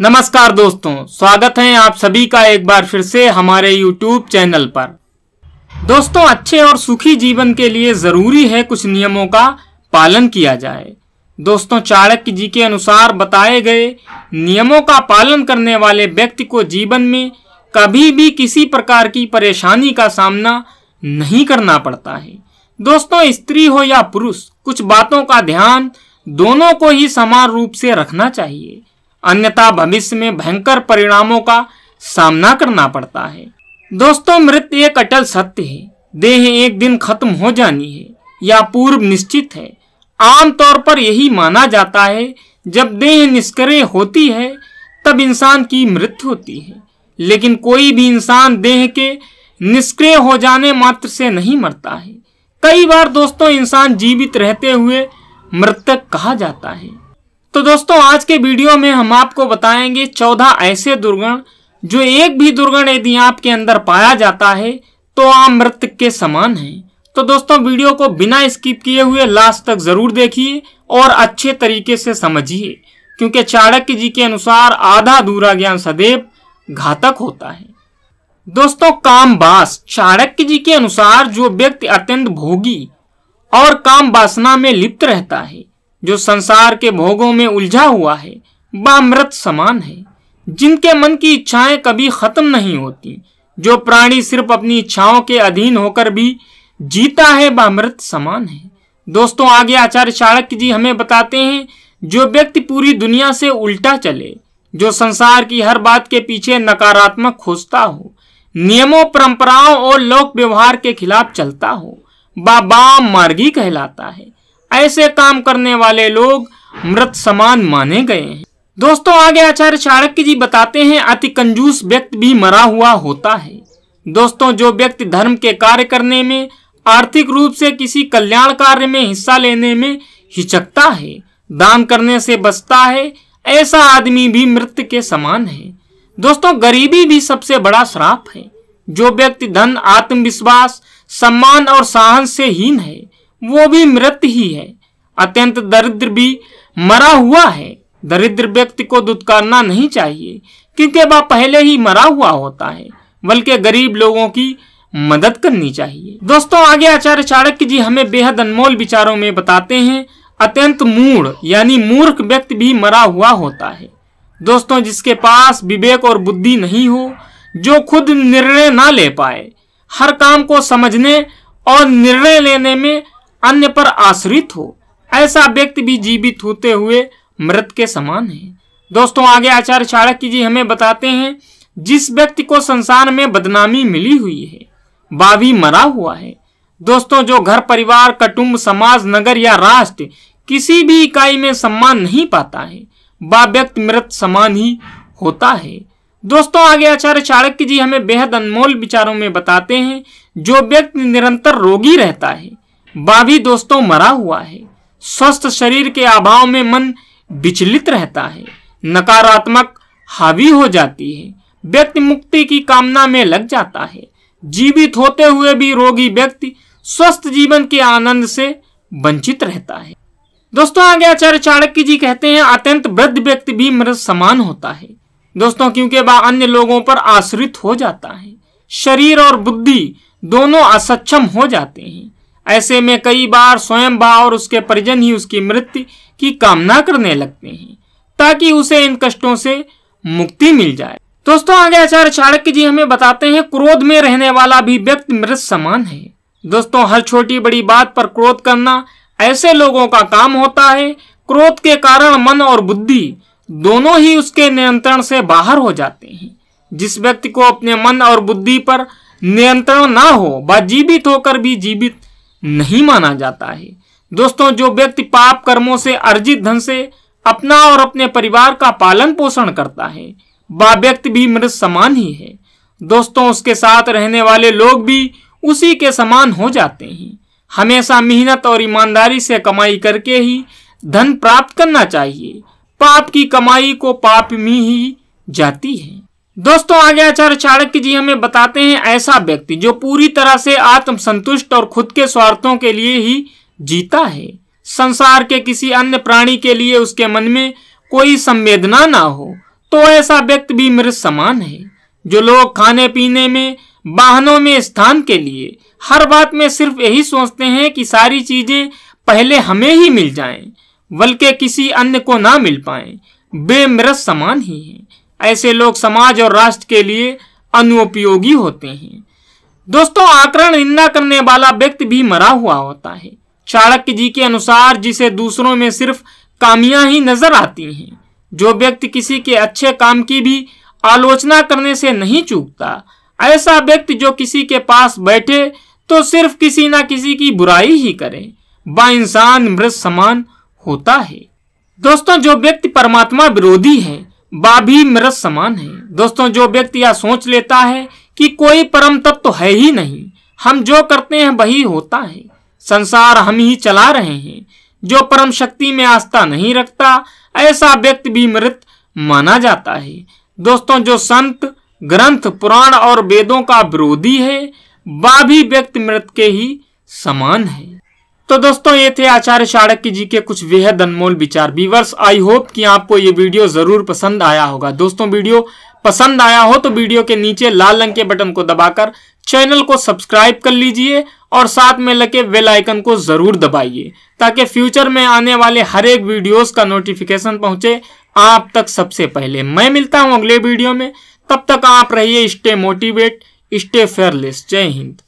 नमस्कार दोस्तों स्वागत है आप सभी का एक बार फिर से हमारे YouTube चैनल पर दोस्तों अच्छे और सुखी जीवन के लिए जरूरी है कुछ नियमों का पालन किया जाए दोस्तों चाणक्य जी के अनुसार बताए गए नियमों का पालन करने वाले व्यक्ति को जीवन में कभी भी किसी प्रकार की परेशानी का सामना नहीं करना पड़ता है दोस्तों स्त्री हो या पुरुष कुछ बातों का ध्यान दोनों को ही समान रूप से रखना चाहिए अन्यथा भविष्य में भयंकर परिणामों का सामना करना पड़ता है दोस्तों मृत्यु एक अटल सत्य है देह एक दिन खत्म हो जानी है या पूर्व निश्चित है आमतौर पर यही माना जाता है जब देह निष्क्रिय होती है तब इंसान की मृत्यु होती है लेकिन कोई भी इंसान देह के निष्क्रिय हो जाने मात्र से नहीं मरता है कई बार दोस्तों इंसान जीवित रहते हुए मृतक कहा जाता है तो दोस्तों आज के वीडियो में हम आपको बताएंगे चौदह ऐसे दुर्गण जो एक भी दुर्गण यदि आपके अंदर पाया जाता है तो आप मृत के समान है तो दोस्तों वीडियो को बिना स्किप किए हुए लास्ट तक जरूर देखिए और अच्छे तरीके से समझिए क्योंकि चाणक्य जी के अनुसार आधा अधूरा ज्ञान सदैव घातक होता है दोस्तों कामबास चाणक्य जी के अनुसार जो व्यक्ति अत्यंत भोगी और काम वासना में लिप्त रहता है जो संसार के भोगों में उलझा हुआ है बामृत समान है जिनके मन की इच्छाएं कभी खत्म नहीं होती जो प्राणी सिर्फ अपनी इच्छाओं के अधीन होकर भी जीता है बामृत समान है दोस्तों आगे आचार्य चाणक्य जी हमें बताते हैं जो व्यक्ति पूरी दुनिया से उल्टा चले जो संसार की हर बात के पीछे नकारात्मक खोजता हो नियमों परंपराओं और लोक व्यवहार के खिलाफ चलता हो बाबा मार्गी कहलाता है ऐसे काम करने वाले लोग मृत समान माने गए हैं दोस्तों आगे आचार्य चाणक्य जी बताते हैं अति कंजूस व्यक्ति भी मरा हुआ होता है दोस्तों जो व्यक्ति धर्म के कार्य करने में आर्थिक रूप से किसी कल्याण कार्य में हिस्सा लेने में हिचकता है दान करने से बचता है ऐसा आदमी भी मृत्यु के समान है दोस्तों गरीबी भी सबसे बड़ा श्राप है जो व्यक्ति धन आत्मविश्वास सम्मान और साहस से हीन है वो भी मृत ही है अत्यंत दरिद्र भी मरा हुआ है दरिद्र व्यक्ति को दुत्कारना नहीं चाहिए क्योंकि वह पहले ही मरा हुआ होता है बल्कि गरीब लोगों की मदद करनी चाहिए दोस्तों आगे आचार्य चाणक्य जी हमें बेहद अनमोल विचारों में बताते हैं अत्यंत मूढ़ यानी मूर्ख व्यक्ति भी मरा हुआ होता है दोस्तों जिसके पास विवेक और बुद्धि नहीं हो जो खुद निर्णय ना ले पाए हर काम को समझने और निर्णय लेने में अन्य पर आश्रित हो ऐसा व्यक्ति भी जीवित होते हुए मृत के समान है दोस्तों आगे आचार्य चाणक्य जी हमें बताते हैं जिस व्यक्ति को संसार में बदनामी मिली हुई है बावी मरा हुआ है दोस्तों जो घर परिवार कटुम्ब समाज नगर या राष्ट्र किसी भी इकाई में सम्मान नहीं पाता है वह व्यक्ति मृत समान ही होता है दोस्तों आगे आचार्य चाणक्य जी हमें बेहद अनमोल विचारों में बताते हैं जो व्यक्ति निरंतर रोगी रहता है भी दोस्तों मरा हुआ है स्वस्थ शरीर के अभाव में मन विचलित रहता है नकारात्मक हावी हो जाती है व्यक्ति मुक्ति की कामना में लग जाता है जीवित होते हुए भी रोगी व्यक्ति स्वस्थ जीवन के आनंद से वंचित रहता है दोस्तों आगे आचार्य चाणक्य जी कहते हैं अत्यंत वृद्ध व्यक्ति भी मृत समान होता है दोस्तों क्योंकि वह अन्य लोगों पर आश्रित हो जाता है शरीर और बुद्धि दोनों असक्षम हो जाते हैं ऐसे में कई बार स्वयं बा और उसके परिजन ही उसकी मृत्यु की कामना करने लगते हैं ताकि उसे इन कष्टों से मुक्ति मिल जाए दोस्तों आगे आचार्य चाणक्य जी हमें बताते हैं क्रोध में रहने वाला भी व्यक्ति मृत समान है दोस्तों हर छोटी बड़ी बात पर क्रोध करना ऐसे लोगों का काम होता है क्रोध के कारण मन और बुद्धि दोनों ही उसके नियंत्रण से बाहर हो जाते हैं जिस व्यक्ति को अपने मन और बुद्धि पर नियंत्रण ना हो व जीवित होकर भी जीवित नहीं माना जाता है दोस्तों जो व्यक्ति पाप कर्मों से अर्जित धन से अपना और अपने परिवार का पालन पोषण करता है वह व्यक्ति भी मृत समान ही है दोस्तों उसके साथ रहने वाले लोग भी उसी के समान हो जाते हैं हमेशा मेहनत और ईमानदारी से कमाई करके ही धन प्राप्त करना चाहिए पाप की कमाई को पाप में ही जाती है दोस्तों आगे आचार्य चाणक्य जी हमें बताते हैं ऐसा व्यक्ति जो पूरी तरह से आत्मसंतुष्ट और खुद के स्वार्थों के लिए ही जीता है संसार के किसी अन्य प्राणी के लिए उसके मन में कोई संवेदना ना हो तो ऐसा व्यक्ति भी मृत समान है जो लोग खाने पीने में वाहनों में स्थान के लिए हर बात में सिर्फ यही सोचते हैं कि सारी चीजें पहले हमें ही मिल जाएं, बल्कि किसी अन्य को ना मिल पाए वे समान ही हैं ऐसे लोग समाज और राष्ट्र के लिए अनुपयोगी होते हैं दोस्तों आकरण निंदा करने वाला व्यक्ति भी मरा हुआ होता है चाणक्य जी के अनुसार जिसे दूसरों में सिर्फ कामियां ही नजर आती हैं जो व्यक्ति किसी के अच्छे काम की भी आलोचना करने से नहीं चूकता ऐसा व्यक्ति जो किसी के पास बैठे तो सिर्फ किसी ना किसी की बुराई ही करे व इंसान मृत समान होता है दोस्तों जो व्यक्ति परमात्मा विरोधी है बाभी मृत समान है दोस्तों जो व्यक्ति यह सोच लेता है कि कोई परम तत्व तो है ही नहीं हम जो करते हैं वही होता है संसार हम ही चला रहे हैं जो परम शक्ति में आस्था नहीं रखता ऐसा व्यक्ति भी मृत माना जाता है दोस्तों जो संत ग्रंथ पुराण और वेदों का विरोधी है वह भी व्यक्ति मृत के ही समान है तो दोस्तों ये थे आचार्य चाणक्य जी के कुछ बेहद अनमोल विचार बीवर्स आई होप कि आपको ये वीडियो जरूर पसंद आया होगा दोस्तों वीडियो पसंद आया हो तो वीडियो के नीचे लाल रंग के बटन को दबाकर चैनल को सब्सक्राइब कर लीजिए और साथ में लगे बेल आइकन को जरूर दबाइए ताकि फ्यूचर में आने वाले हर एक वीडियोस का नोटिफिकेशन पहुंचे आप तक सबसे पहले मैं मिलता हूं अगले वीडियो में तब तक आप रहिए स्टे मोटिवेट स्टे फेयरलेस जय हिंद